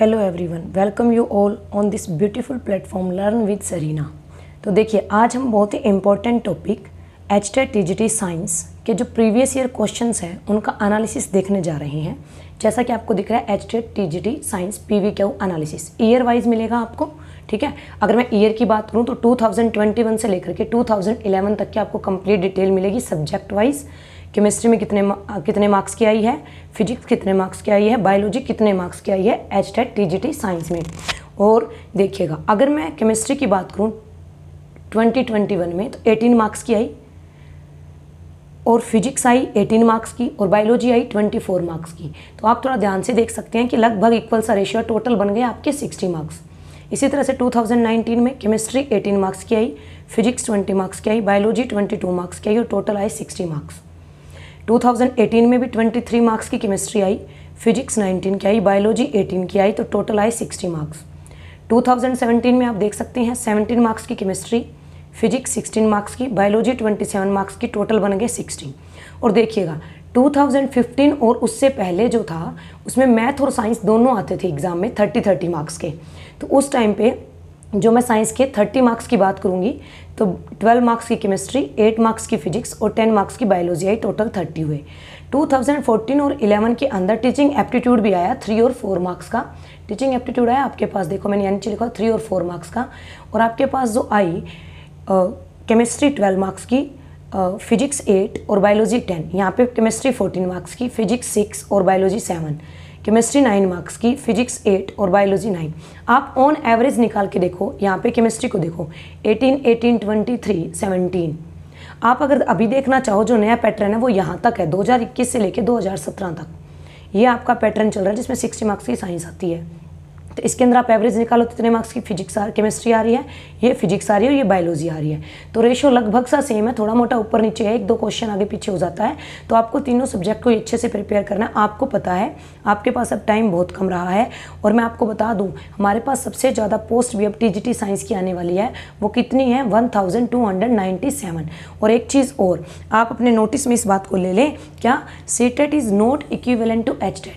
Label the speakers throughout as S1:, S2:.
S1: hello everyone welcome you all on this beautiful platform learn with Sarina तो देखिए आज हम बहुत ही important topic H T science के जो प्रीवियस ईयर क्वेश्चंस हैं उनका एनालिसिस देखने जा रहे हैं जैसा कि आपको दिख रहा है H T science P V Q analysis year wise मिलेगा आपको ठीक है अगर मैं ईयर की बात करूँ तो टू से लेकर के टू तक की आपको कंप्लीट डिटेल मिलेगी सब्जेक्ट वाइज़ केमिस्ट्री में कितने कितने मार्क्स की आई है फिजिक्स कितने मार्क्स की आई है बायोलॉजी कितने मार्क्स की आई है H TET T G T science में और देखिएगा अगर मैं केमिस्ट्री की बात करूँ 2021 में तो 18 मार्क्स की आई और फिजिक्स आई 18 मार्क्स की और बायोलॉजी आई 24 मार्क्स की तो आप थोड़ा ध्यान से देख सकते हैं कि लगभग इक्वल सा रेशियो टोटल बन गए आपके 60 मार्क्स इसी तरह से 2019 में केमिस्ट्री 18 मार्क्स की आई फिजिक्स 20 मार्क्स की आई बायोलॉजी 22 मार्क्स की आई और टोटल आए 60 मार्क्स 2018 में भी 23 मार्क्स की केमिस्ट्री आई फिजिक्स 19 की आई बायोलॉजी 18 की आई तो टोटल आई 60 मार्क्स 2017 में आप देख सकते हैं 17 मार्क्स की केमिस्ट्री फिजिक्स 16 मार्क्स की बायोलॉजी 27 मार्क्स की टोटल बन गए 60 और देखिएगा 2015 और उससे पहले जो था उसमें मैथ और साइंस दोनों आते थे एग्ज़ाम में 30 30 मार्क्स के तो उस टाइम पे जो मैं साइंस के थर्टी मार्क्स की बात करूँगी तो ट्वेल्व मार्क्स की केमिस्ट्री एट मार्क्स की फिजिक्स और टेन मार्क्स की बायोलॉजी आई टोटल थर्टी हुए 2014 और 11 के अंदर टीचिंग एप्टीट्यूड भी आया थ्री और फोर मार्क्स का टीचिंग एप्टीट्यूड आया आपके पास देखो मैंने यानी लिखा थ्री और फोर मार्क्स का और आपके पास जो आई केमिस्ट्री ट्वेल्व मार्क्स की फिजिक्स एट और बायोलॉजी टेन यहाँ पे केमिस्ट्री फोर्टीन मार्क्स की फिजिक्स सिक्स और biology seven chemistry nine marks की फिजिक्स एट और बायोलॉजी नाइन आप ऑन एवरेज निकाल के देखो यहाँ पे केमिस्ट्री को देखो eighteen eighteen twenty three seventeen आप अगर अभी देखना चाहो जो नया पैटर्न है वो यहाँ तक है 2021 से लेकर 2017 तक ये आपका पैटर्न चल रहा है जिसमें सिक्सटी मार्क्स की साइंस आती है तो इसके अंदर आप एवरेज निकालो तो इतने मार्क्स की फिजिक्स आ केमिस्ट्री आ रही है ये फिजिक्स आ रही है और ये बायोलॉजी आ रही है तो रेशो लगभग सा सेम है थोड़ा मोटा ऊपर नीचे है एक दो क्वेश्चन आगे पीछे हो जाता है तो आपको तीनों सब्जेक्ट को अच्छे से प्रिपेयर करना आपको पता है आपके पास अब टाइम बहुत कम रहा है और मैं आपको बता दूँ हमारे पास सबसे ज़्यादा पोस्ट भी अब टी साइंस की आने वाली है वो कितनी है वन और एक चीज़ और आप अपने नोटिस में इस बात को ले लें क्या C is not equivalent to H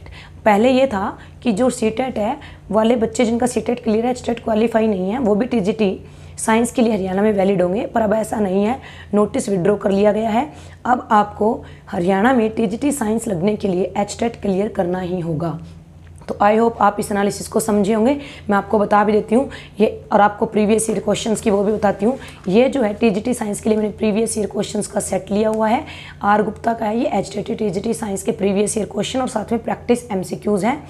S1: पहले ये था कि जो सी e है वाले बच्चे जिनका सी क्लियर e है स्टेट क्वालिफाई e नहीं है वो भी टी साइंस के लिए हरियाणा में वैलिड होंगे पर अब ऐसा नहीं है नोटिस विड्रॉ कर लिया गया है अब आपको हरियाणा में टी साइंस लगने के लिए एच क्लियर करना ही होगा तो आई होप आप इस एनालिसिस को समझे होंगे मैं आपको बता भी देती हूँ ये और आपको प्रीवियस ईयर क्वेश्चंस की वो भी बताती हूँ ये जो है टीजीटी साइंस के लिए मैंने प्रीवियस ईयर क्वेश्चंस का सेट लिया हुआ है आर गुप्ता का है ये एच टी साइंस के प्रीवियस ईयर क्वेश्चन और साथ में प्रैक्टिस एम हैं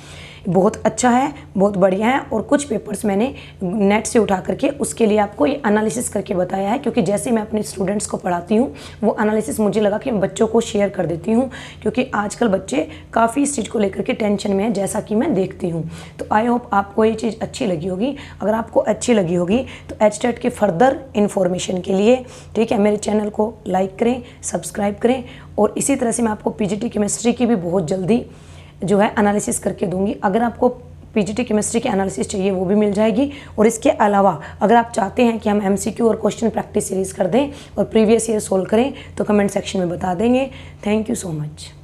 S1: बहुत अच्छा है बहुत बढ़िया है और कुछ पेपर्स मैंने नेट से उठा करके उसके लिए आपको ये एनालिसिस करके बताया है क्योंकि जैसे मैं अपने स्टूडेंट्स को पढ़ाती हूँ वो एनालिसिस मुझे लगा कि बच्चों को शेयर कर देती हूँ क्योंकि आजकल बच्चे काफ़ी इस चीज़ को लेकर के टेंशन में है जैसा कि मैं देखती हूँ तो आई होप आपको ये चीज़ अच्छी लगी होगी अगर आपको अच्छी लगी होगी तो एच के फर्दर इन्फॉर्मेशन के लिए ठीक है मेरे चैनल को लाइक करें सब्सक्राइब करें और इसी तरह से मैं आपको पीजीटी केमिस्ट्री की भी बहुत जल्दी जो है एनालिसिस करके दूंगी अगर आपको पीजीटी केमिस्ट्री के एनालिसिस चाहिए वो भी मिल जाएगी और इसके अलावा अगर आप चाहते हैं कि हम एमसीक्यू और क्वेश्चन प्रैक्टिस सीरीज़ कर दें और प्रीवियस ईयर सोल्व करें तो कमेंट सेक्शन में बता देंगे थैंक यू सो मच